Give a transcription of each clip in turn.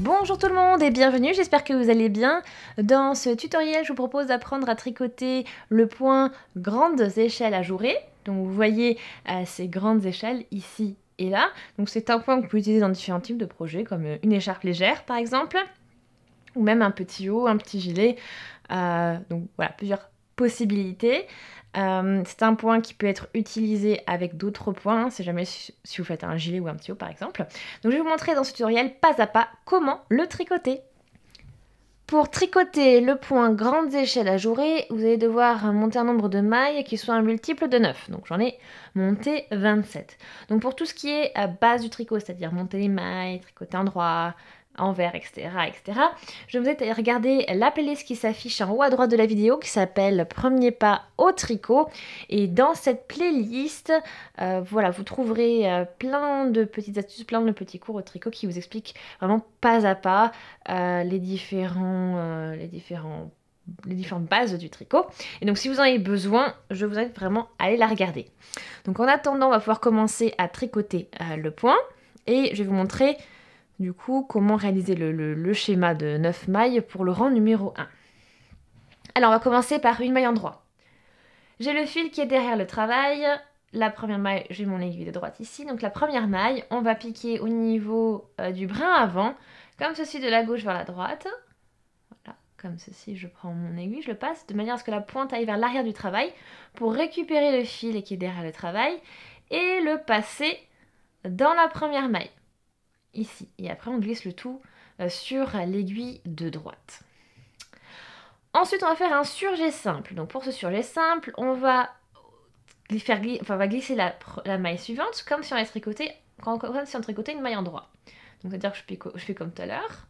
Bonjour tout le monde et bienvenue, j'espère que vous allez bien. Dans ce tutoriel, je vous propose d'apprendre à tricoter le point grandes échelles à jouer. Donc vous voyez euh, ces grandes échelles ici et là. Donc c'est un point que vous pouvez utiliser dans différents types de projets, comme euh, une écharpe légère par exemple, ou même un petit haut, un petit gilet. Euh, donc voilà, plusieurs possibilités. Euh, c'est un point qui peut être utilisé avec d'autres points, hein, c'est si jamais si vous faites un gilet ou un petit haut par exemple. Donc je vais vous montrer dans ce tutoriel pas à pas comment le tricoter. Pour tricoter le point grandes échelles à jouer, vous allez devoir monter un nombre de mailles qui soit un multiple de 9. Donc j'en ai monté 27. Donc pour tout ce qui est à euh, base du tricot, c'est-à-dire monter les mailles, tricoter un droit, envers, etc., etc. Je vous ai regardé la playlist qui s'affiche en haut à droite de la vidéo qui s'appelle Premier pas au tricot. Et dans cette playlist, euh, voilà, vous trouverez euh, plein de petites astuces, plein de petits cours au tricot qui vous expliquent vraiment pas à pas euh, les différents, les différents les différentes bases du tricot. Et donc si vous en avez besoin, je vous invite vraiment à aller la regarder. Donc en attendant, on va pouvoir commencer à tricoter le point. Et je vais vous montrer du coup, comment réaliser le, schéma de 9 mailles pour le rang numéro 1 Alors, on va commencer par une maille en droit. J'ai le fil qui est derrière le travail. La première maille, j'ai mon aiguille de droite ici. Donc la première maille, on va piquer au niveau euh, du brin avant, comme ceci de la gauche vers la droite. Voilà, comme ceci, je prends mon aiguille, je le passe, de manière à ce que la pointe aille vers l'arrière du travail pour récupérer le fil qui est derrière le travail et le passer dans la première maille ici. Et après, on glisse le tout euh, sur l'aiguille de droite. Ensuite, on va faire un surjet simple. Donc pour ce surjet simple, on va, glisser, la, maille suivante comme si on si on tricotait une maille en droit. Donc c'est-à-dire que je, fais comme tout à l'heure.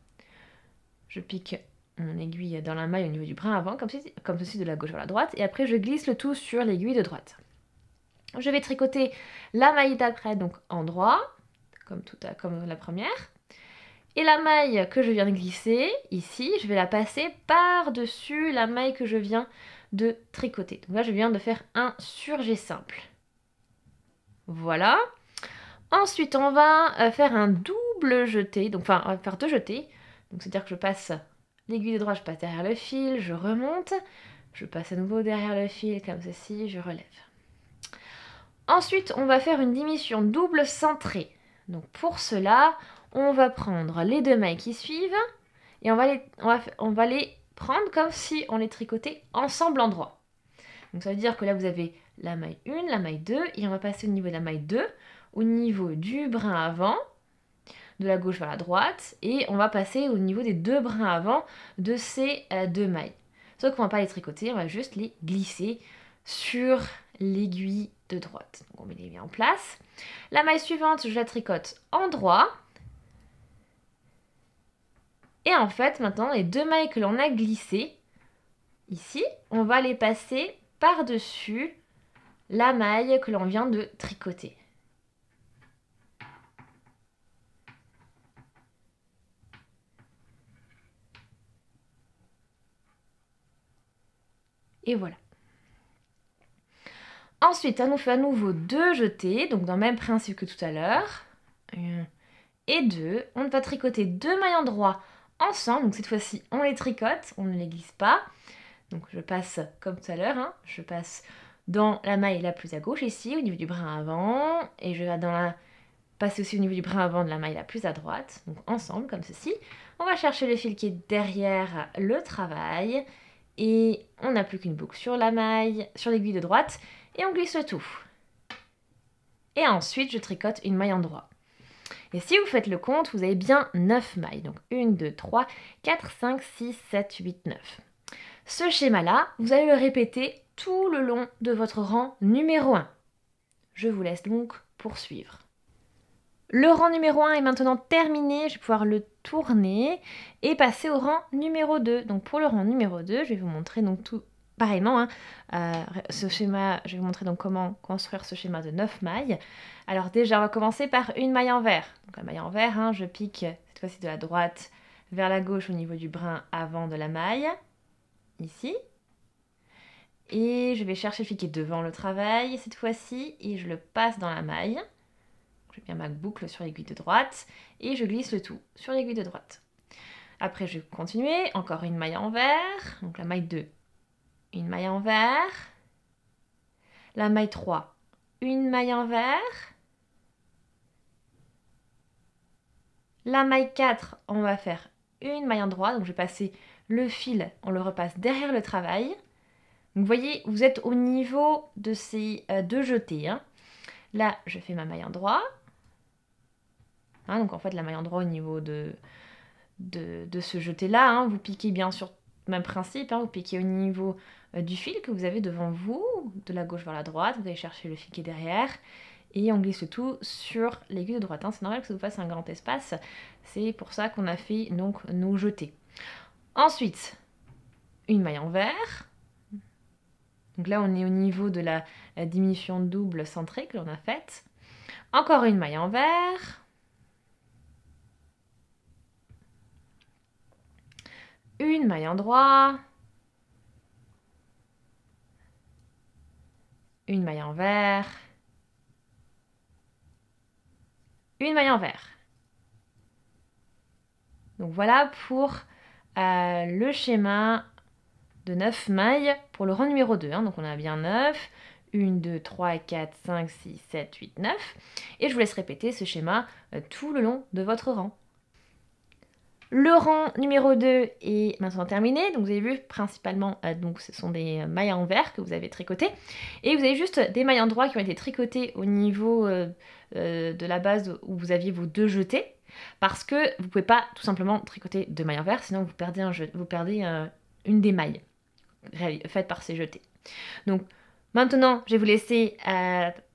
Je pique mon aiguille dans la maille au niveau du brin avant, comme, ceci, de la gauche vers la droite. Et après, je glisse le tout sur l'aiguille de droite. Je vais tricoter la maille d'après, donc en droit comme, tout à, comme la première. Et la maille que je viens de glisser ici, je vais la passer par-dessus la maille que je viens de tricoter. Donc là, je viens de faire un surjet simple. Voilà. Ensuite, on va euh, faire un double jeté, donc enfin, on va faire deux jetés. Donc c'est-à-dire que je passe l'aiguille de droite, je passe derrière le fil, je remonte, je passe à nouveau derrière le fil comme ceci, je relève. Ensuite, on va faire une diminution double centrée. Donc pour cela, on va prendre les deux mailles qui suivent et on va les, prendre comme si on les tricotait ensemble en droit. Donc ça veut dire que là vous avez la maille 1, la maille 2 et on va passer au niveau de la maille 2, au niveau du brin avant, de la gauche vers la droite et on va passer au niveau des deux brins avant de ces euh, deux mailles. Sauf qu'on va pas les tricoter, on va juste les glisser sur l'aiguille de droite. Donc on met les mis en place. La maille suivante, je la tricote en droit. Et en fait, maintenant, les deux mailles que l'on a glissées, ici, on va les passer par-dessus la maille que l'on vient de tricoter. Et voilà. Ensuite, on fait à nouveau deux jetés, donc dans le même principe que tout à l'heure. Et deux. On va tricoter deux mailles endroit ensemble. Donc cette fois-ci, on les tricote, on ne les glisse pas. Donc je passe comme tout à l'heure, hein. je passe dans la maille la plus à gauche ici, au niveau du brin avant, et je vais passer aussi au niveau du brin avant de la maille la plus à droite, donc ensemble comme ceci. On va chercher le fil qui est derrière le travail, et on n'a plus qu'une boucle sur la maille, sur l'aiguille de droite, et on glisse tout. Et ensuite, je tricote une maille endroit Et si vous faites le compte, vous avez bien 9 mailles. Donc 1, 2, 3, 4, 5, 6, 7, 8, 9. Ce schéma-là, vous allez le répéter tout le long de votre rang numéro 1. Je vous laisse donc poursuivre. Le rang numéro 1 est maintenant terminé, je vais pouvoir le tourner et passer au rang numéro 2. Donc pour le rang numéro 2, je vais vous montrer donc tout pareillement, hein, euh, ce schéma, je vais vous montrer donc comment construire ce schéma de 9 mailles. Alors déjà, on va commencer par une maille envers. Donc la maille envers, hein, je pique cette fois-ci de la droite vers la gauche au niveau du brin avant de la maille, ici. Et je vais chercher le est devant le travail cette fois-ci et je le passe dans la maille. je bien ma boucle sur l'aiguille de droite et je glisse le tout sur l'aiguille de droite. Après, je vais continuer, encore une maille envers, donc la maille 2 une maille envers. La maille 3, une maille envers. La maille 4, on va faire une maille en droit. Donc je vais passer le fil, on le repasse derrière le travail. vous voyez, vous êtes au niveau de ces euh, deux jetés. Hein. Là, je fais ma maille en droit. Hein, donc en fait, la maille en droit au niveau de, de, ce jeté-là. Hein. Vous piquez bien sûr même principe, vous hein, piquez au niveau euh, du fil que vous avez devant vous, de la gauche vers la droite, vous allez chercher le fil qui est derrière, et on glisse tout sur l'aiguille de droite. Hein. C'est normal que ça vous fasse un grand espace, c'est pour ça qu'on a fait donc nos jetés. Ensuite, une maille envers, Donc là, on est au niveau de la diminution double centrée que l'on a faite. Encore une maille envers, une maille en droit, une maille en une maille en Donc voilà pour euh, le schéma de 9 mailles pour le rang numéro 2. Hein. Donc on a bien 9, 1, 2, 3, 4, 5, 6, 7, 8, 9. Et je vous laisse répéter ce schéma euh, tout le long de votre rang. Le rang numéro 2 est maintenant terminé. Donc vous avez vu principalement, euh, donc ce sont des euh, mailles en que vous avez tricotées. Et vous avez juste des mailles en droit qui ont été tricotées au niveau euh, de la base où vous aviez vos deux jetés. Parce que vous ne pouvez pas tout simplement tricoter deux mailles en verre, sinon vous perdez, vous perdez une des mailles faites par ces jetés. Donc maintenant, je vais vous laisser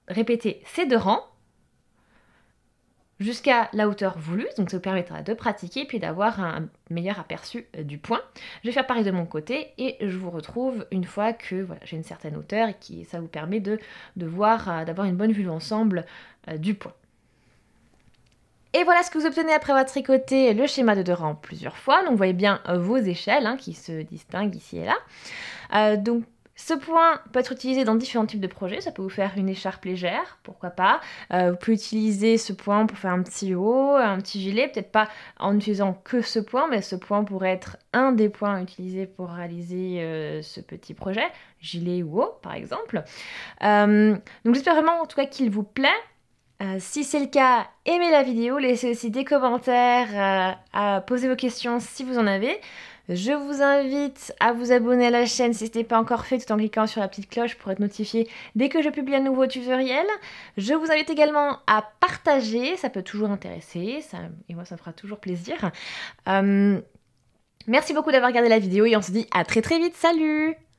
répéter ces deux rangs jusqu'à la hauteur voulue, donc ça vous permettra de pratiquer puis d'avoir un meilleur aperçu euh, du point. Je vais faire pareil de mon côté et je vous retrouve une fois que voilà, j'ai une certaine hauteur et qui ça vous permet de, de voir, euh, d'avoir une bonne vue d'ensemble euh, du point. Et voilà ce que vous obtenez après avoir tricoté le schéma de deux rangs plusieurs fois. Donc vous voyez bien vos échelles hein, qui se distinguent ici et là. donc ce point peut être utilisé dans différents types de projets. Ça peut vous faire une écharpe légère, pourquoi pas. Euh, vous pouvez utiliser ce point pour faire un petit haut, un petit gilet. Peut-être pas en utilisant que ce point, mais ce point pourrait être un des points utilisés pour réaliser euh, ce petit projet, gilet ou haut par exemple. Euh, donc j'espère vraiment en tout cas qu'il vous plaît. si c'est le cas, aimez la vidéo, laissez aussi des commentaires, posez à poser vos questions si vous en avez. Je vous invite à vous abonner à la chaîne si ce n'est pas encore fait tout en cliquant sur la petite cloche pour être notifié dès que je publie un nouveau tutoriel. Je vous invite également à partager, ça peut toujours intéresser, et moi ça me fera toujours plaisir. Euh, merci beaucoup d'avoir regardé la vidéo et on se dit à très très vite, salut